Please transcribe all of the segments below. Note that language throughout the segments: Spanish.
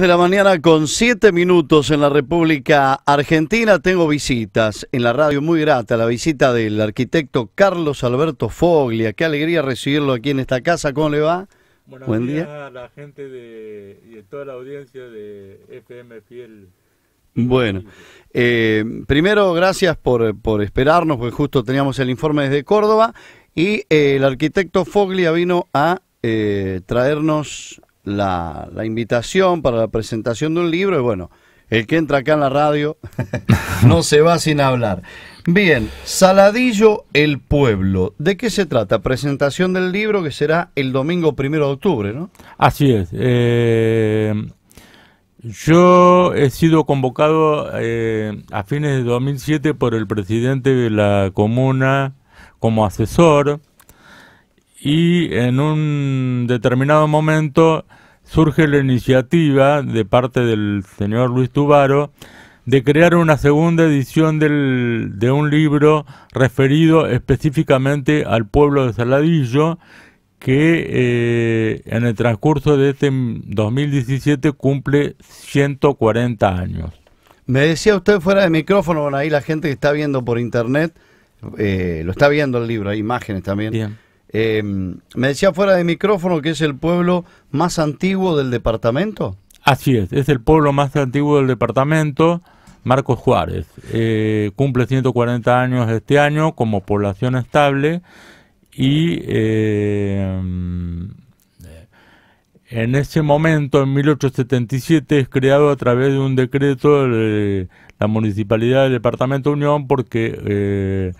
de la mañana con siete minutos en la República Argentina. Tengo visitas en la radio muy grata, la visita del arquitecto Carlos Alberto Foglia. Qué alegría recibirlo aquí en esta casa. ¿Cómo le va? Buenos Buen día. a la gente y a toda la audiencia de FM Fiel. Bueno, eh, primero gracias por, esperarnos, porque justo teníamos el informe desde Córdoba y eh, el arquitecto Foglia vino a eh, traernos la, invitación para la presentación de un libro y bueno, el que entra acá en la radio no se va sin hablar. Bien, Saladillo el Pueblo. ¿De qué se trata? Presentación del libro que será el domingo primero de octubre, ¿no? Así es. Eh, yo he sido convocado eh, a fines de 2007 por el presidente de la comuna como asesor y en un determinado momento surge la iniciativa de parte del señor Luis Tubaro de crear una segunda edición de un libro referido específicamente al pueblo de Saladillo que eh, en el transcurso de este 2017 cumple 140 años. Me decía usted fuera de micrófono, bueno, ahí la gente que está viendo por internet, eh, lo está viendo el libro, hay imágenes también. Bien eh, me decía fuera de micrófono que es el pueblo más antiguo del departamento. Así es, es el pueblo más antiguo del departamento, Marcos Juárez. Eh, cumple 140 años este año como población estable y eh, en ese momento, en 1877, es creado a través de un decreto de la Municipalidad del Departamento Unión porque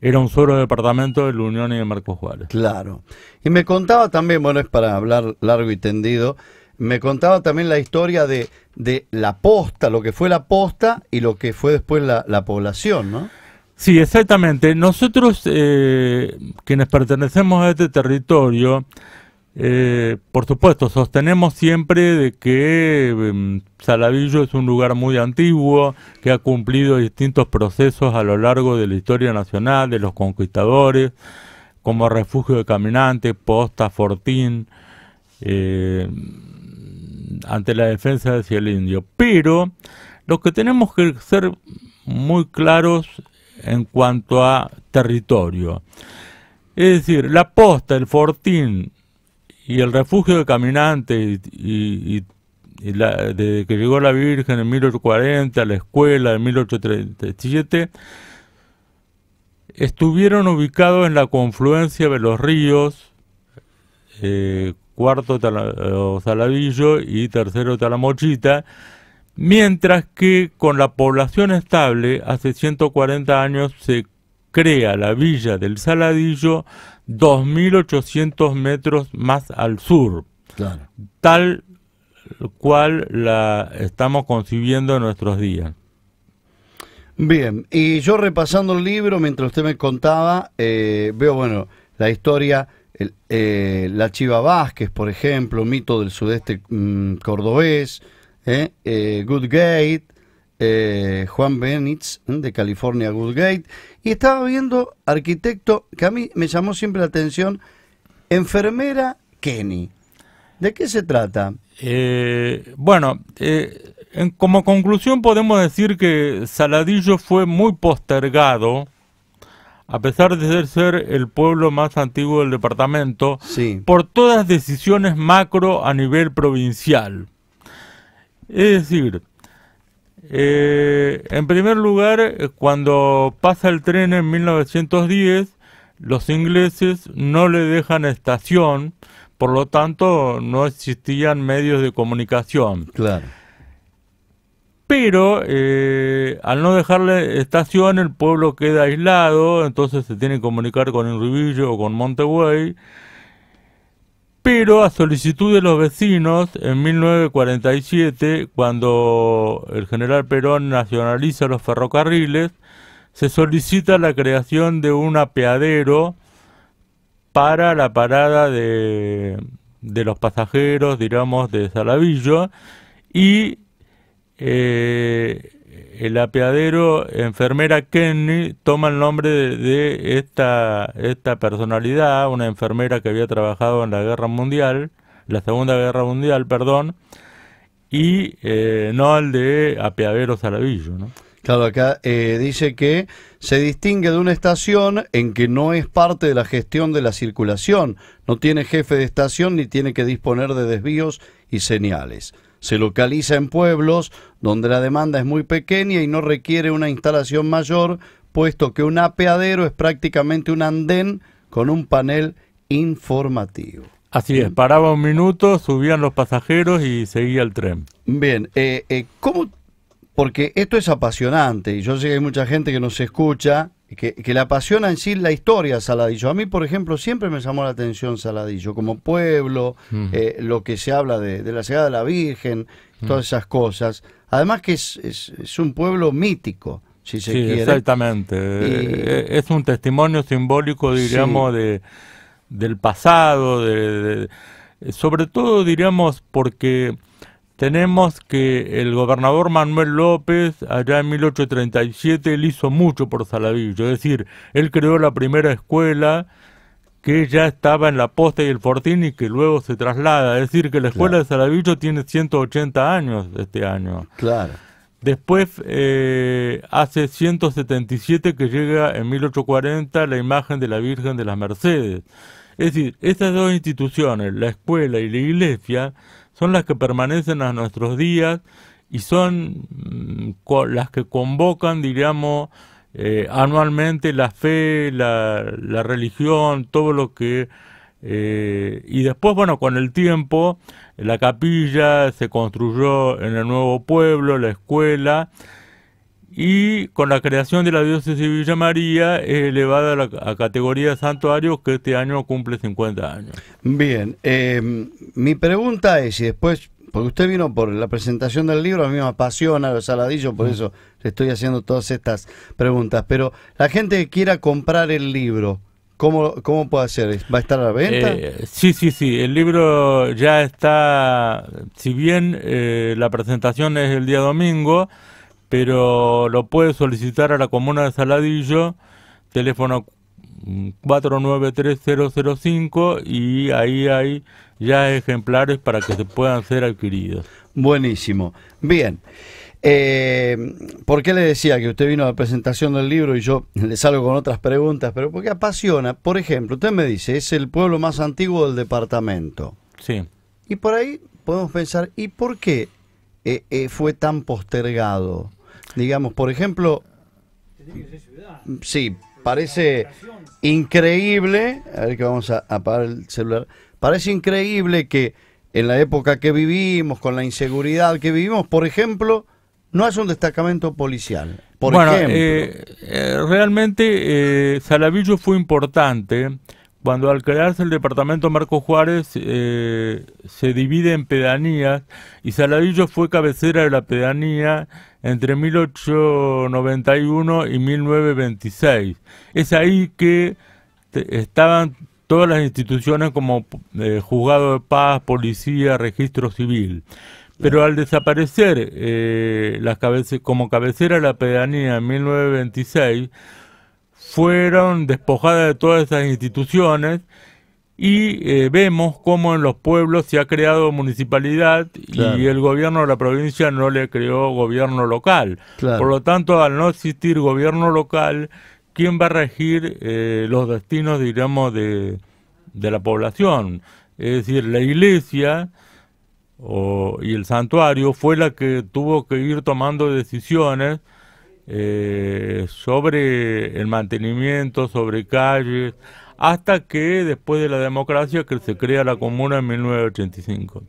era un solo departamento de la Unión y de Marcos Juárez. Claro. Y me contaba también, bueno, es para hablar largo y tendido, me contaba también la historia de, la posta, lo que fue la posta y lo que fue después la, población, ¿no? Sí, exactamente. Nosotros, eh, quienes pertenecemos a este territorio, eh, por supuesto, sostenemos siempre de que em, Salavillo es un lugar muy antiguo, que ha cumplido distintos procesos a lo largo de la historia nacional, de los conquistadores, como refugio de caminantes, posta, fortín, eh, ante la defensa de Cielo Indio. Pero lo que tenemos que ser muy claros en cuanto a territorio. Es decir, la posta, el fortín, y el refugio de Caminante, y, desde que llegó la Virgen en 1840, la escuela en 1837, estuvieron ubicados en la confluencia de los ríos eh, Cuarto Saladillo y Tercero Talamochita, mientras que con la población estable hace 140 años se crea la villa del Saladillo 2.800 metros más al sur. Tal cual la estamos concibiendo en nuestros días. Bien, y yo repasando el libro, mientras usted me contaba, eh, veo, bueno, la historia, eh, la Chiva Vázquez, por ejemplo, mito del sudeste mm, cordobés, eh, Good Gate, eh, Juan Benitz de California Goodgate y estaba viendo arquitecto que a mí me llamó siempre la atención, enfermera Kenny. ¿De qué se trata? Eh, bueno, eh, como conclusión podemos decir que Saladillo fue muy postergado, a pesar de ser el pueblo más antiguo del departamento, por todas decisiones macro a nivel provincial. Es decir, eh, en primer lugar, eh, cuando pasa el tren en 1910, los ingleses no le dejan estación, por lo tanto no existían medios de comunicación. Claro. Pero eh, al no dejarle estación, el pueblo queda aislado, entonces se tiene que comunicar con Enribillo o con Montegüey pero a solicitud de los vecinos, en 1947, cuando el general Perón nacionaliza los ferrocarriles, se solicita la creación de un apeadero para la parada de, los pasajeros, digamos, de Salavillo, y eh, el apeadero enfermera Kenny toma el nombre de, esta, personalidad, una enfermera que había trabajado en la guerra mundial, la segunda guerra mundial, perdón, y eh, no al de apeadero Salavillo, ¿no? Claro, acá eh, dice que se distingue de una estación en que no es parte de la gestión de la circulación, no tiene jefe de estación ni tiene que disponer de desvíos y señales se localiza en pueblos donde la demanda es muy pequeña y no requiere una instalación mayor, puesto que un apeadero es prácticamente un andén con un panel informativo. Así es, paraba un minuto, subían los pasajeros y seguía el tren. Bien, eh, eh, ¿cómo? Porque esto es apasionante y yo sé que hay mucha gente que nos escucha que, que le apasiona en sí la historia Saladillo. A mí, por ejemplo, siempre me llamó la atención Saladillo, como pueblo, eh, lo que se habla de, la llegada de la Virgen, todas esas cosas. Además que es, es, un pueblo mítico, si se sí, Exactamente. Eh, eh, es un testimonio simbólico, diríamos, de, del pasado, sobre todo, diríamos, porque tenemos que el gobernador Manuel López, allá en 1837, él hizo mucho por Salavillo, es decir, él creó la primera escuela que ya estaba en la Posta y el Fortín y que luego se traslada, es decir, que la escuela de Salavillo tiene 180 años este año. Claro. Después, eh, hace 177 que llega en 1840 la imagen de la Virgen de las Mercedes. Es decir, estas dos instituciones, la escuela y la iglesia, son las que permanecen a nuestros días y son mm, las que convocan, diríamos, eh, anualmente la fe, la, religión, todo lo que... Eh, y después, bueno, con el tiempo, la capilla se construyó en el nuevo pueblo, la escuela, y con la creación de la diócesis de Villa María elevada a, la, categoría de santuario que este año cumple 50 años. Bien, eh, mi pregunta es, y después, porque usted vino por la presentación del libro, a mí me apasiona los saladillos, por mm. eso le estoy haciendo todas estas preguntas, pero la gente que quiera comprar el libro, ¿Cómo, ¿Cómo puede hacer? ¿Va a estar a la venta? Eh, sí, sí, sí. El libro ya está, si bien eh, la presentación es el día domingo, pero lo puede solicitar a la comuna de Saladillo, teléfono 493005 y ahí hay ya ejemplares para que se puedan ser adquiridos. Buenísimo. Bien. Eh, ¿Por qué le decía que usted vino a la presentación del libro y yo le salgo con otras preguntas? Pero porque apasiona. Por ejemplo, usted me dice, es el pueblo más antiguo del departamento. Sí. Y por ahí podemos pensar, ¿y por qué eh, eh, fue tan postergado? Digamos, por ejemplo, sí, parece increíble, a ver que vamos a, apagar el celular, parece increíble que en la época que vivimos, con la inseguridad que vivimos, por ejemplo, no hace un destacamento policial. Por bueno, eh, eh, realmente eh, fue importante cuando al crearse el departamento Marco Juárez eh, se divide en pedanías y Saladillo fue cabecera de la pedanía entre 1891 y 1926. Es ahí que estaban todas las instituciones como eh, juzgado de paz, policía, registro civil. Pero al desaparecer eh, las como cabecera de la pedanía en 1926, fueron despojadas de todas esas instituciones y eh, vemos cómo en los pueblos se ha creado municipalidad y el gobierno de la provincia no le creó gobierno local. Por lo tanto, al no existir gobierno local, ¿quién va a regir eh, los destinos, diríamos, de, de, la población? Es decir, la iglesia y el santuario fue la que tuvo que ir tomando decisiones eh, sobre el mantenimiento, sobre calles, hasta que después de la democracia que se crea la comuna en 1985.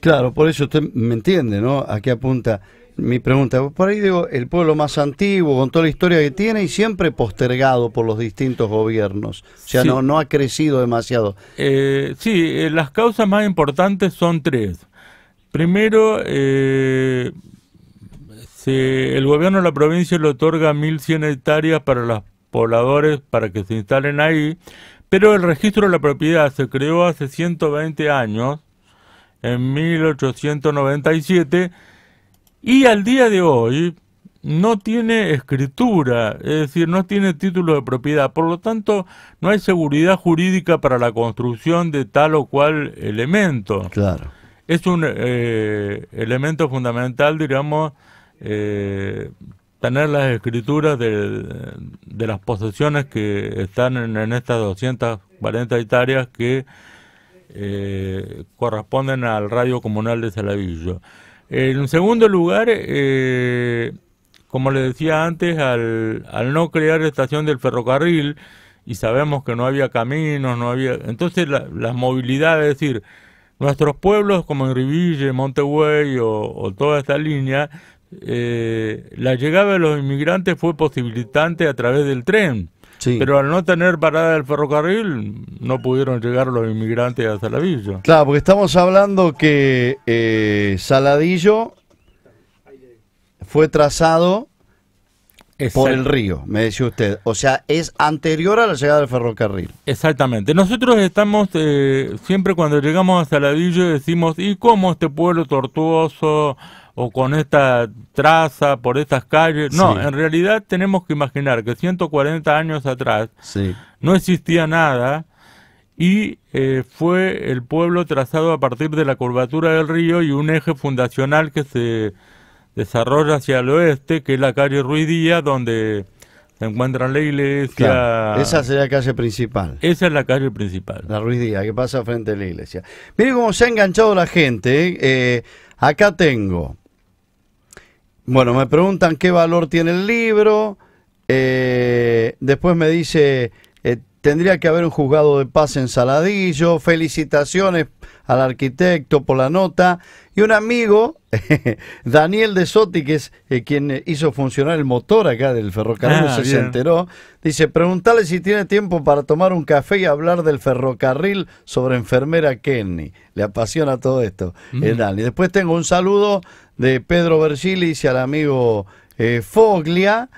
Claro, por eso usted me entiende, ¿no? ¿A qué apunta mi pregunta? Por ahí digo, el pueblo más antiguo, con toda la historia que tiene y siempre postergado por los distintos gobiernos. O sea, no, no ha crecido demasiado. Eh, sí, eh, las causas más importantes son tres. Primero, el gobierno de la provincia le otorga 1.100 hectáreas para los pobladores para que se instalen ahí, pero el registro de la propiedad se creó hace 120 años, en 1897, y al día de hoy no tiene escritura, es decir, no tiene título de propiedad, por lo tanto no hay seguridad jurídica para la construcción de tal o cual elemento. Claro. Es un eh, elemento fundamental, digamos, eh, tener las escrituras de, las posesiones que están en, estas 240 hectáreas que eh, corresponden al radio comunal de Salavillo. En segundo lugar, eh, como les decía antes, al, no crear estación del ferrocarril, y sabemos que no había caminos, no había... Entonces la, movilidad, es decir, nuestros pueblos como en Riville, Montegüey o toda esta línea, eh, la llegada de los inmigrantes fue posibilitante a través del tren. Pero al no tener parada del ferrocarril, no pudieron llegar los inmigrantes a Saladillo. Claro, porque estamos hablando que eh, Saladillo fue trazado por el río, me decía usted. O sea, es anterior a la llegada del ferrocarril. Exactamente. Nosotros estamos, eh, siempre cuando llegamos a Saladillo, decimos, ¿y cómo este pueblo tortuoso? o con esta traza por estas calles. No, en realidad tenemos que imaginar que 140 años atrás no existía nada y eh, fue el pueblo trazado a partir de la curvatura del río y un eje fundacional que se desarrolla hacia el oeste, que es la calle Ruidía, donde se encuentra la iglesia. esa sería la calle principal. Esa es la calle principal. La Ruidía, que pasa frente a la iglesia. mire cómo se ha enganchado la gente. Eh. Eh, acá tengo bueno, me preguntan qué valor tiene el libro. Eh, después me dice, eh, tendría que haber un juzgado de paz en Saladillo. Felicitaciones al arquitecto por la nota y un amigo, Daniel de Sotti, que es eh, quien eh, hizo funcionar el motor acá del ferrocarril, ah, se, enteró, dice, preguntale si tiene tiempo para tomar un café y hablar del ferrocarril sobre enfermera Kenny. Le apasiona todo esto, eh, Después tengo un saludo de Pedro Bergilis y al amigo Foglia,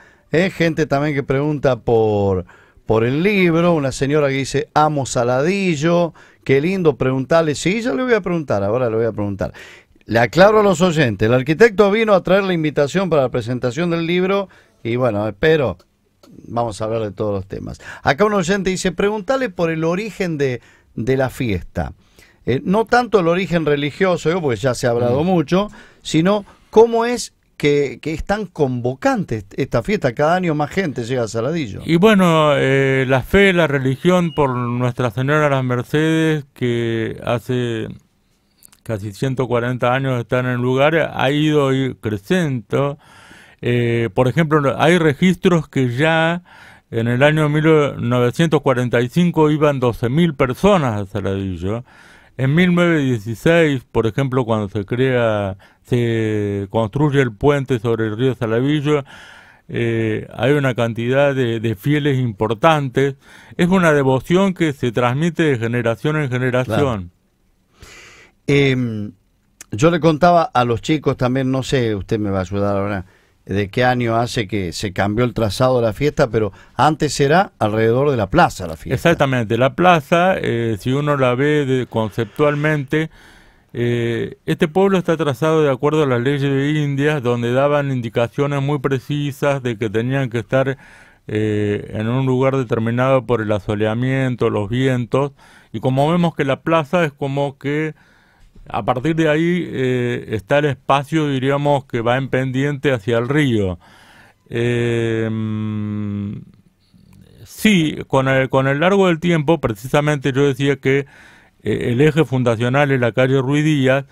gente también que pregunta por por el libro, una señora que dice amo Saladillo, Qué lindo preguntarle. Sí, ya le voy a preguntar, ahora le voy a preguntar. Le aclaro a los oyentes, el arquitecto vino a traer la invitación para la presentación del libro y bueno, espero, vamos a hablar de todos los temas. Acá un oyente dice, preguntale por el origen de, la fiesta. Eh, no tanto el origen religioso, porque ya se ha hablado mm. mucho, sino cómo es que, es tan convocante esta fiesta. Cada año más gente llega a Saladillo. Y bueno, eh, la fe, la religión por Nuestra Señora las Mercedes, que hace casi 140 años están en el lugar, ha ido creciendo. Eh, por ejemplo, hay registros que ya en el año 1945 iban 12.000 personas a Saladillo. En 1916, por ejemplo, cuando se crea, se construye el puente sobre el río Salavillo, eh, hay una cantidad de, fieles importantes. Es una devoción que se transmite de generación en generación. Em, yo le contaba a los chicos también, no sé, usted me va a ayudar ahora de qué año hace que se cambió el trazado de la fiesta, pero antes era alrededor de la plaza la fiesta. Exactamente, la plaza, eh, si uno la ve de, conceptualmente, eh, este pueblo está trazado de acuerdo a las leyes de Indias, donde daban indicaciones muy precisas de que tenían que estar eh, en un lugar determinado por el asoleamiento, los vientos, y como vemos que la plaza es como que a partir de ahí eh, está el espacio, diríamos, que va en pendiente hacia el río. Eh, sí, con el, largo del tiempo, precisamente yo decía que eh, el eje fundacional es la calle Ruidías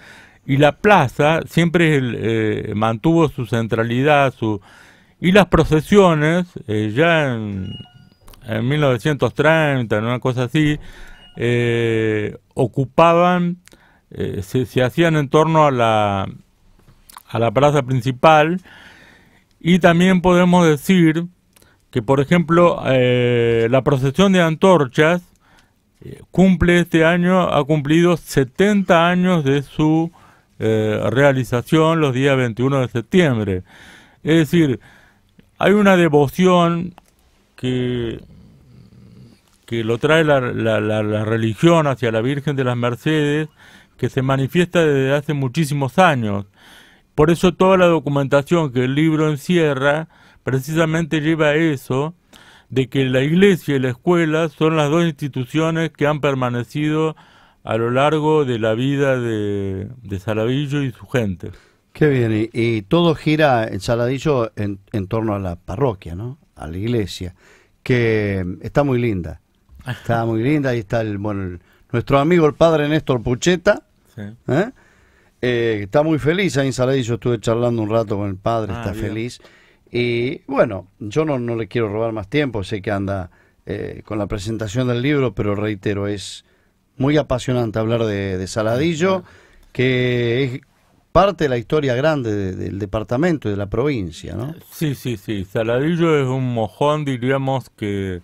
y la plaza siempre mantuvo su centralidad su, y las procesiones, ya en, en, 1930, en una cosa así, ocupaban eh, se, hacían en torno a la, a la plaza principal y también podemos decir que, por ejemplo, eh, la procesión de antorchas eh, cumple este año, ha cumplido 70 años de su realización los días 21 de septiembre. Es decir, hay una devoción que, que lo trae la, la religión hacia la Virgen de las Mercedes que se manifiesta desde hace muchísimos años. Por eso toda la documentación que el libro encierra precisamente lleva a eso, de que la iglesia y la escuela son las dos instituciones que han permanecido a lo largo de la vida de, de Saladillo y su gente. Qué bien, y, todo gira en Saladillo en, torno a la parroquia, ¿no? A la iglesia, que mm, está muy linda. Está muy linda, ahí está el, bueno, nuestro amigo el padre Néstor Pucheta, ¿Eh? Eh, está muy feliz, ahí en Saladillo, estuve charlando un rato con el padre, ah, está feliz. Y bueno, yo no, le quiero robar más tiempo, sé que anda eh, con la presentación del libro, pero reitero, es muy apasionante hablar de, Saladillo, que es parte de la historia grande del departamento y de la provincia, ¿no? Sí, sí, sí. Saladillo es un mojón, diríamos, que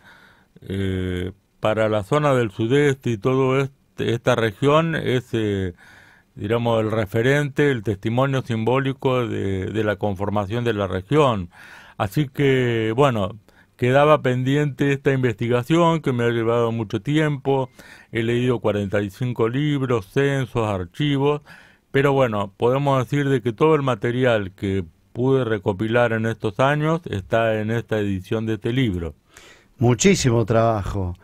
para la zona del sudeste y todo esto, este, esta región es, eh, digamos, el referente, el testimonio simbólico de, de, la conformación de la región. Así que, bueno, quedaba pendiente esta investigación que me ha llevado mucho tiempo. He leído 45 libros, censos, archivos, pero bueno, podemos decir de que todo el material que pude recopilar en estos años está en esta edición de este libro. Muchísimo trabajo.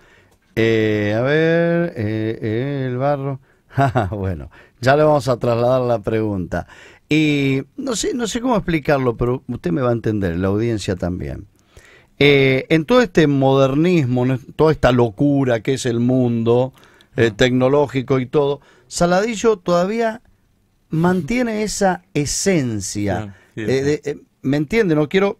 Eh, a ver, eh, el barro. bueno, ya le vamos a trasladar la pregunta. Y no sé, no sé cómo explicarlo, pero usted me va a entender, la audiencia también. Eh, en todo este modernismo, toda esta locura que es el mundo tecnológico y todo, Saladillo todavía mantiene esa esencia. Ah, ¿Me entiende? No quiero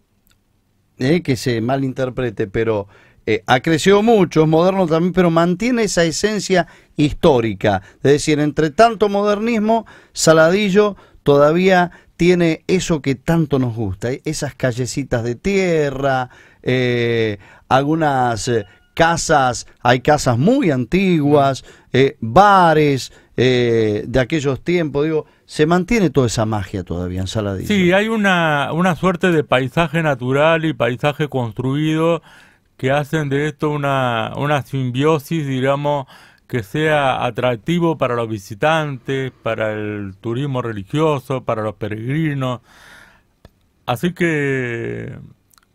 que se malinterprete, pero eh, ha crecido mucho, es moderno también, pero mantiene esa esencia histórica. Es decir, entre tanto modernismo, Saladillo todavía tiene eso que tanto nos gusta, eh, esas callecitas de tierra, eh, algunas casas, hay casas muy antiguas, bares de aquellos tiempos, digo, se mantiene toda esa magia todavía en Saladillo. Sí, hay una, una suerte de paisaje natural y paisaje construido que hacen de esto una, una simbiosis, digamos, que sea atractivo para los visitantes, para el turismo religioso, para los peregrinos. Así que,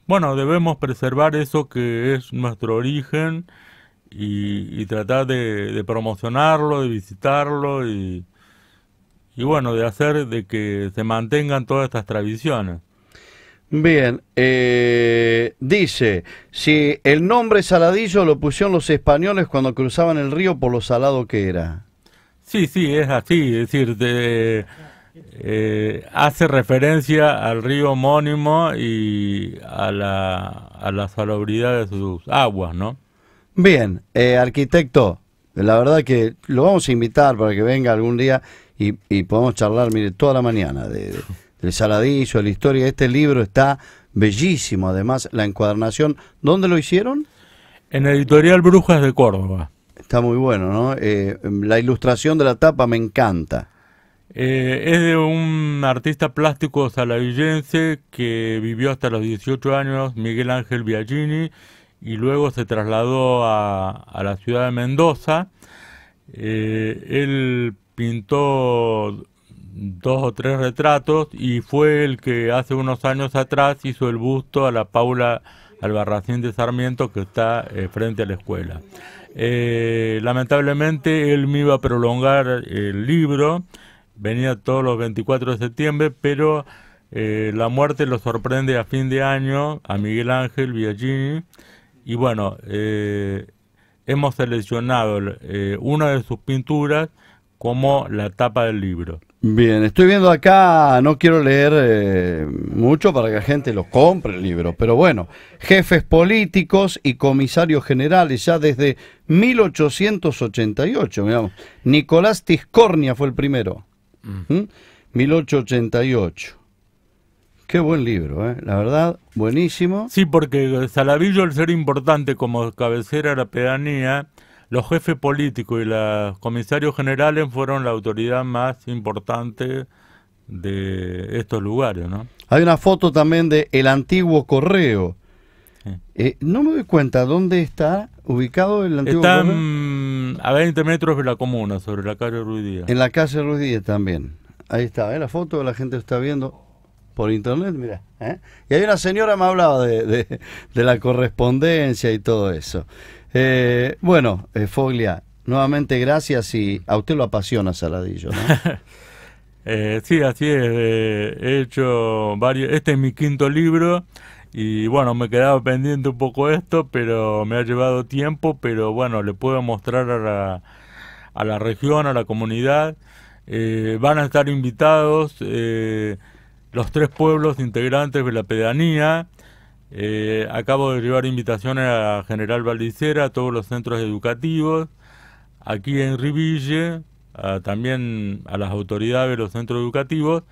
bueno, debemos preservar eso que es nuestro origen y, tratar de, promocionarlo, de visitarlo y, y bueno, de hacer de que se mantengan todas estas tradiciones. Bien, eh, dice, si el nombre Saladillo lo pusieron los españoles cuando cruzaban el río por lo salado que era. Sí, sí, es así, es decir, eh, hace referencia al río homónimo y a la, a la salubridad de sus aguas, ¿no? Bien, eh, arquitecto, la verdad que lo vamos a invitar para que venga algún día y, podamos charlar, mire, toda la mañana de el saladizo, la historia. de Este libro está bellísimo, además, la encuadernación. ¿Dónde lo hicieron? En Editorial Brujas de Córdoba. Está muy bueno, ¿no? Eh, la ilustración de la tapa me encanta. Eh, es de un artista plástico salavillense que vivió hasta los 18 años, Miguel Ángel Biagini, y luego se trasladó a, la ciudad de Mendoza. Eh, él pintó dos o tres retratos y fue el que hace unos años atrás hizo el busto a la Paula Albarracín de Sarmiento que está eh, frente a la escuela. Eh, lamentablemente él me iba a prolongar el libro, venía todos los 24 de septiembre, pero eh, la muerte lo sorprende a fin de año a Miguel Ángel Biagini y bueno, hemos seleccionado una de sus pinturas como la tapa del libro. Bien, estoy viendo acá, no quiero leer eh, mucho para que la gente lo compre el libro, pero bueno, jefes políticos y comisarios generales ya desde 1888, Nicolás Tiscornia fue el primero, 1888. Mm. Qué buen libro, ¿eh? la verdad, buenísimo. Sí, porque Salavillo, el ser importante como cabecera de la pedanía, los jefes políticos y los comisarios generales fueron la autoridad más importante de estos lugares, ¿no? Hay una foto también del antiguo correo. Eh, no me doy cuenta dónde está ubicado el antiguo correo. Está a 20 metros de la comuna, sobre la calle Ruidía. En la calle Ruidía también. Ahí está, ¿eh? la foto, la gente está viendo por internet, mira. ¿eh? Y hay una señora me hablaba de, de la correspondencia y todo eso. Eh, bueno, eh, Foglia, nuevamente gracias y a usted lo apasiona Saladillo, ¿no? Eh, sí, así es. Eh, he hecho varios. Este es mi quinto libro. Y bueno, me quedaba pendiente un poco esto, pero me ha llevado tiempo. Pero bueno, le puedo mostrar a a la región, a la comunidad. van a estar invitados los tres pueblos integrantes de la pedanía. Eh, acabo de llevar invitaciones a General Valdicera, a todos los centros educativos, aquí en Riville, también a las autoridades de los centros educativos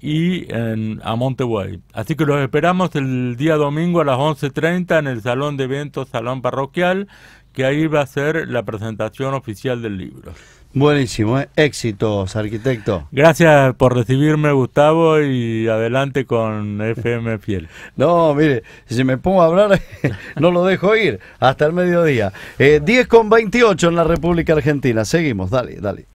y a Monteguay. Así que los esperamos el día domingo a las 11.30 en el Salón de Eventos Salón Parroquial, que ahí va a ser la presentación oficial del libro. Buenísimo, eh. éxitos, arquitecto. Gracias por recibirme, Gustavo, y adelante con FM Fiel. No, mire, si me pongo a hablar, no lo dejo ir hasta el mediodía. Eh, 10 con 28 en la República Argentina. Seguimos, dale, dale.